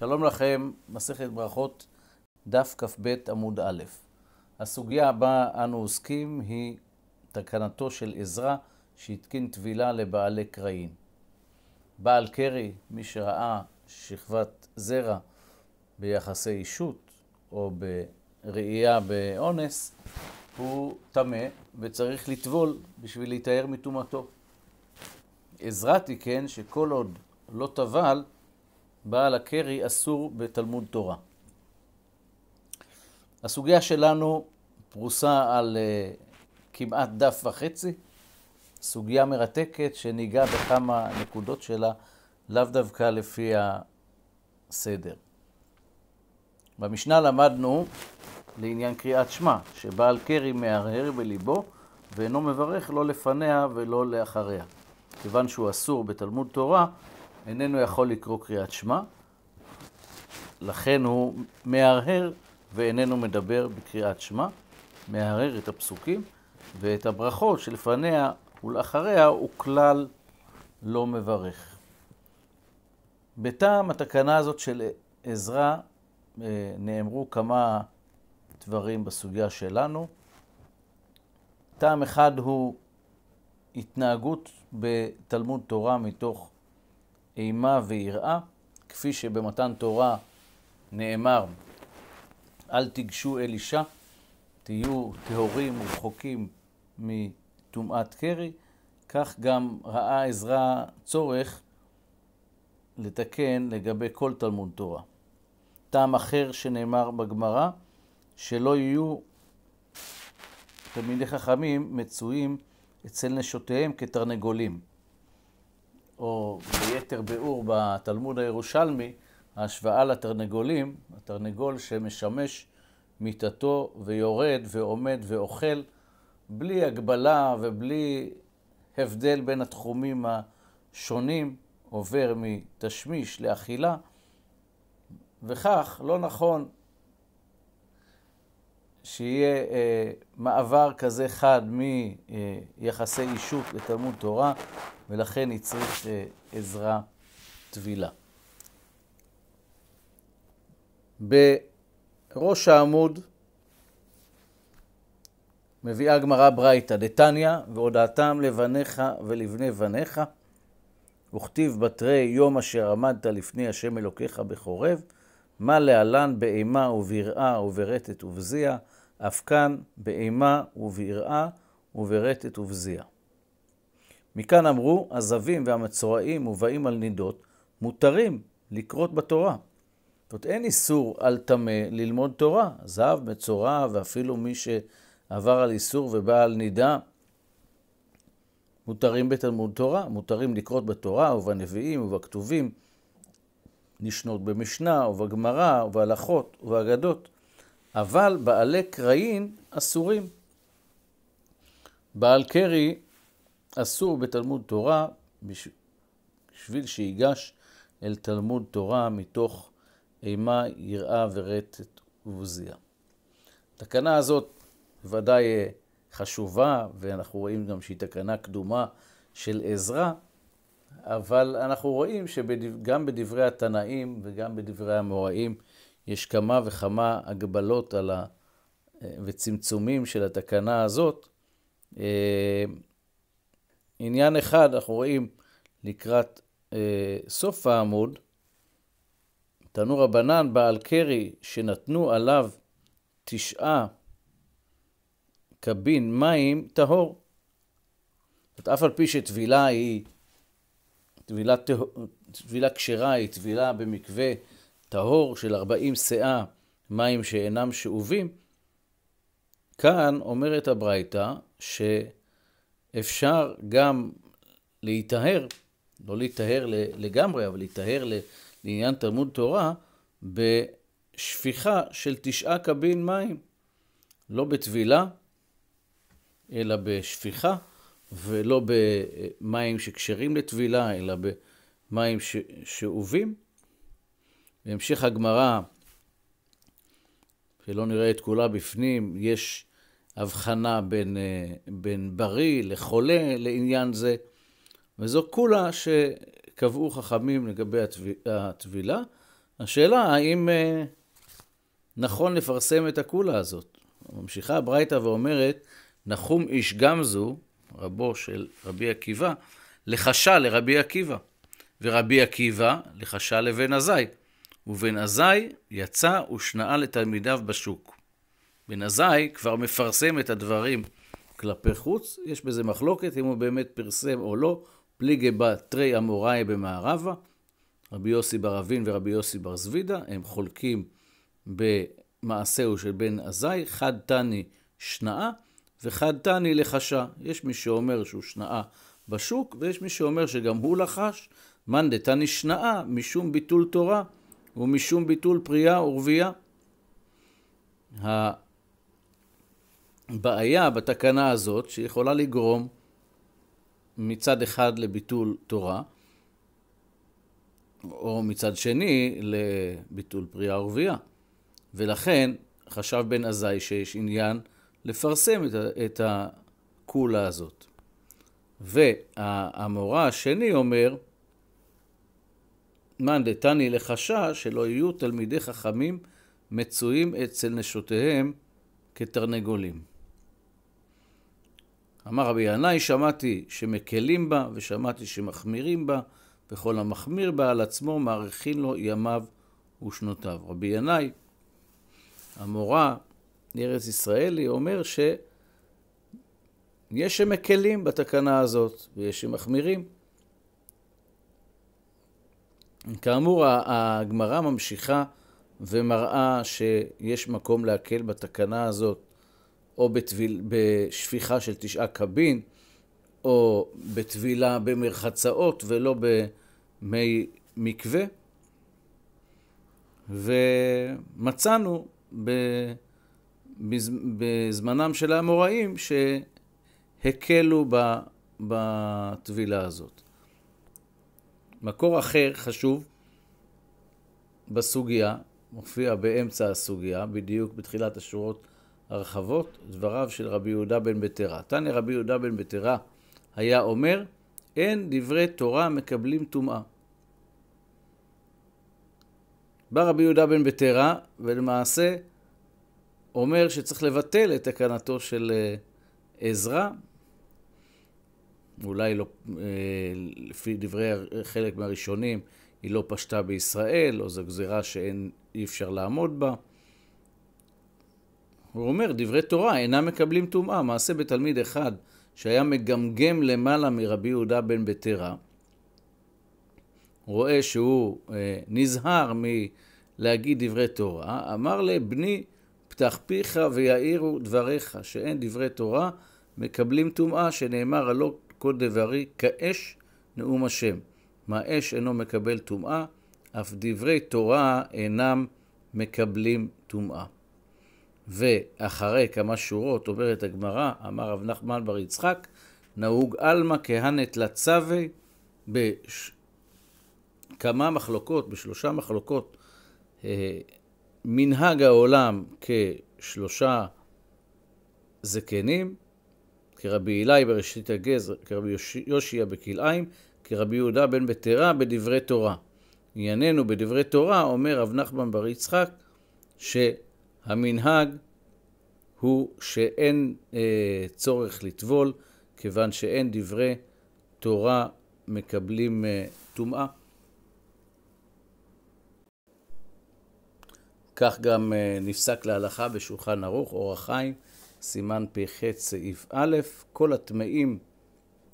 שלום לכם, מסכת ברכות, דף כ"ב עמוד א'. הסוגיה הבאה אנו עוסקים היא תקנתו של עזרא שהתקין טבילה לבעלי קרעים. בעל קרי, מי שראה שכבת זרע ביחסי אישות או בראייה באונס, הוא טמא וצריך לטבול בשביל להיטהר מטומאתו. עזרא תיקן שכל עוד לא טבל, בעל הקרי אסור בתלמוד תורה. הסוגיה שלנו פרוסה על uh, כמעט דף וחצי, סוגיה מרתקת שניגע בכמה נקודות שלה, לאו דווקא לפי הסדר. במשנה למדנו לעניין קריאת שמע, שבעל קרי מהרהר בליבו ואינו מברך לא לפניה ולא לאחריה. כיוון שהוא אסור בתלמוד תורה, איננו יכול לקרוא קריאת שמע, לכן הוא מהרהר ואיננו מדבר בקריאת שמע, מהרהר את הפסוקים ואת הברכות שלפניה ולאחריה הוא כלל לא מברך. בטעם התקנה הזאת של עזרא אה, נאמרו כמה דברים בסוגיה שלנו. טעם אחד הוא התנהגות בתלמוד תורה מתוך אימה ויראה, כפי שבמתן תורה נאמר, אל תיגשו אל אישה, תהיו טהורים ורחוקים מטומאת קרי, כך גם ראה עזרא צורך לתקן לגבי כל תלמוד תורה. טעם אחר שנאמר בגמרא, שלא יהיו תלמידי חכמים מצויים אצל נשותיהם כתרנגולים. או ביתר ביאור בתלמוד הירושלמי, ההשוואה לתרנגולים, התרנגול שמשמש מיטתו ויורד ועומד ואוכל, בלי הגבלה ובלי הבדל בין התחומים השונים, עובר מתשמיש לאכילה, וכך לא נכון שיהיה אה, מעבר כזה חד מיחסי אישות לתלמוד תורה ולכן היא צריך אה, עזרה טבילה. בראש העמוד מביאה הגמרא ברייתא, דתניא, והודעתם לבניך ולבני בניך, וכתיב בתרי יום אשר עמדת לפני השם אלוקיך בחורב, מה להלן באימה וביראה וברטט ובזיע, אף כאן באימה וביראה וברטט ובזיע. מכאן אמרו, הזבים והמצורעים מובאים על נידות, מותרים לקרות בתורה. זאת אומרת, אין איסור על טמא ללמוד תורה. זהב, מצורע, ואפילו מי שעבר על איסור ובא על נידה, מותרים בתלמוד תורה, מותרים לקרות בתורה ובנביאים ובכתובים, נשנות במשנה ובגמרא ובהלכות ובאגדות, אבל בעלי קרעין אסורים. בעל קרי אסור בתלמוד תורה בשביל שיגש אל תלמוד תורה מתוך אימה, יראה ורטט ובוזיה. התקנה הזאת ודאי אה, חשובה, ואנחנו רואים גם שהיא תקנה קדומה של עזרה, אבל אנחנו רואים שגם בדברי התנאים וגם בדברי המוראים יש כמה וכמה הגבלות על ה... אה, וצמצומים של התקנה הזאת. אה, עניין אחד אנחנו רואים לקראת אה, סוף העמוד, תנו רבנן בעל קרי שנתנו עליו תשעה קבין מים טהור. זאת אף על פי שטבילה היא, טבילה, טבילה כשרה היא טבילה במקווה טהור של ארבעים סאה מים שאינם שאובים, כאן אומרת הברייתא ש... אפשר גם להיטהר, לא להיטהר לגמרי, אבל להיטהר לעניין תלמוד תורה, בשפיכה של תשעה קבין מים. לא בטבילה, אלא בשפיכה, ולא במים שקשרים לטבילה, אלא במים שאובים. בהמשך הגמרא, שלא נראה את כולה בפנים, יש הבחנה בין, אה, בין בריא לחולה לעניין זה, וזו כולה שקבעו חכמים לגבי הטבילה. השאלה האם אה, נכון לפרסם את הכולה הזאת. ממשיכה הברייתא ואומרת, נחום איש גמזו, רבו של רבי עקיבא, לחשה לרבי עקיבא, ורבי עקיבא לחשה לבן עזאי, ובן עזאי יצא ושנאה לתלמידיו בשוק. עזאי כבר מפרסם את הדברים כלפי חוץ, יש בזה מחלוקת אם הוא באמת פרסם או לא, פליגי בה תרי אמוראי במערבה, רבי יוסי בר אבין ורבי יוסי בר זבידה, הם חולקים במעשהו של בן עזאי, חד תני שנאה וחד תני לחשה. יש מי שאומר שהוא שנאה בשוק, ויש מי שאומר שגם הוא לחש, מאן דתני שנאה משום ביטול תורה ומשום ביטול פרייה ורבייה. בעיה בתקנה הזאת שיכולה לגרום מצד אחד לביטול תורה, או מצד שני לביטול פרי ורבייה. ולכן חשב בן עזאי שיש עניין לפרסם את הקולה הזאת. והמורה השני אומר, מאן דתני לחשש שלא יהיו תלמידי חכמים מצויים אצל נשותיהם כתרנגולים. אמר רבי ינאי, שמעתי שמקלים בה, ושמעתי שמחמירים בה, וכל המחמיר בה על עצמו מאריכין לו ימיו ושנותיו. רבי ינאי, המורה לארץ ישראלי, אומר שיש שמקלים בתקנה הזאת, ויש שמחמירים. כאמור, הגמרא ממשיכה ומראה שיש מקום להקל בתקנה הזאת או בטביל, בשפיכה של תשעה קבין, או בטבילה במרחצאות ולא במי מקווה. ומצאנו בז... בזמנם של האמוראים שהקלו בטבילה הזאת. מקור אחר חשוב בסוגיה, מופיע באמצע הסוגיה, בדיוק בתחילת השורות הרחבות דבריו של רבי יהודה בן בטרה. תנא רבי יהודה בן בטרה היה אומר, אין דברי תורה מקבלים טומאה. בא רבי יהודה בן בטרה, ולמעשה אומר שצריך לבטל את תקנתו של אה, עזרא, אולי לא, אה, לפי דברי חלק מהראשונים, היא לא פשטה בישראל, או זו גזירה שאי אפשר לעמוד בה. הוא אומר, דברי תורה אינם מקבלים טומאה. מעשה בתלמיד אחד שהיה מגמגם למעלה מרבי יהודה בן בטרה, רואה שהוא אה, נזהר מלהגיד דברי תורה, אמר לבני, פתח פיך ויעירו דבריך, שאין דברי תורה, מקבלים טומאה, שנאמר הלא כל דברי כאש נאום השם. מה אש אינו מקבל טומאה, אף דברי תורה אינם מקבלים טומאה. ואחרי כמה שורות אומרת הגמרא, אמר רב נחמן בר יצחק, נהוג עלמא כהנת לצווה בכמה מחלוקות, בשלושה מחלוקות, אה, מנהג העולם כשלושה זקנים, כרבי עילאי בראשית הגז, כרבי יושיע בכלאיים, כרבי יהודה בן בטרה בדברי תורה. ענייננו בדברי תורה, אומר רב נחמן בר יצחק, ש... המנהג הוא שאין אה, צורך לטבול, כיוון שאין דברי תורה מקבלים אה, טומאה. כך גם אה, נפסק להלכה בשולחן ערוך, אור החיים, סימן פ"ח סעיף א', כל הטמאים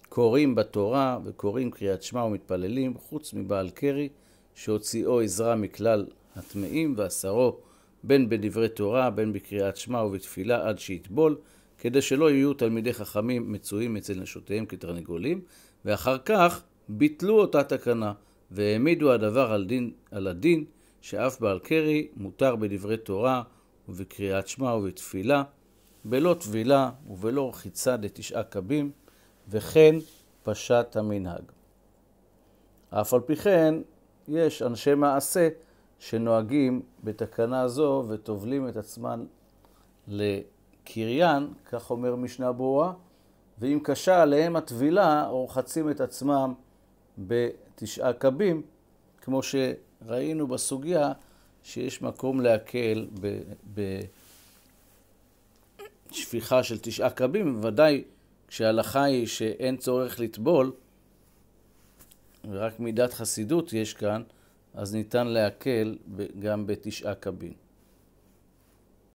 קוראים בתורה וקוראים קריאת שמע ומתפללים, חוץ מבעל קרי, שהוציאו עזרה מכלל הטמאים ועשרו בין בדברי תורה, בין בקריאת שמע ובתפילה עד שיטבול, כדי שלא יהיו תלמידי חכמים מצויים אצל נשותיהם כתרנגולים, ואחר כך ביטלו אותה תקנה, והעמידו הדבר על, דין, על הדין, שאף בעל קרי מותר בדברי תורה ובקריאת שמע ובתפילה, בלא טבילה ובלא רחיצה דתשעה קבים, וכן פשט המנהג. אף על פי כן, יש אנשי מעשה שנוהגים בתקנה זו וטובלים את עצמן לקריין, כך אומר משנה ברורה, ואם קשה עליהם הטבילה, רוחצים את עצמם בתשעה קבים, כמו שראינו בסוגיה שיש מקום להקל בשפיכה של תשעה קבים, ודאי כשההלכה היא שאין צורך לטבול, ורק מידת חסידות יש כאן, אז ניתן להקל גם בתשעה קבין.